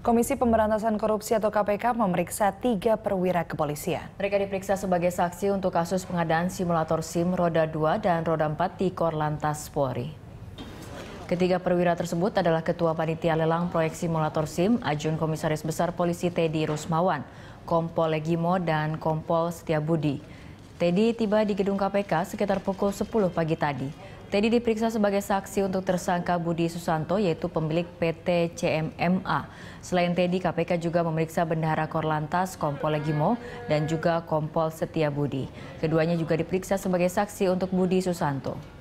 Komisi Pemberantasan Korupsi atau KPK memeriksa tiga perwira kepolisian. Mereka diperiksa sebagai saksi untuk kasus pengadaan simulator SIM roda 2 dan roda 4 di Korlantas Polri. Ketiga perwira tersebut adalah Ketua Panitia Lelang Proyek Simulator SIM, Ajun Komisaris Besar Polisi Teddy Rusmawan, Kompol Legimo, dan Kompol Setiabudi. Teddy tiba di gedung KPK sekitar pukul 10 pagi tadi. Teddy diperiksa sebagai saksi untuk tersangka Budi Susanto yaitu pemilik PT CMMA. Selain Teddy, KPK juga memeriksa Bendahara Korlantas Kompol Legimo dan juga Kompol Setia Budi. Keduanya juga diperiksa sebagai saksi untuk Budi Susanto.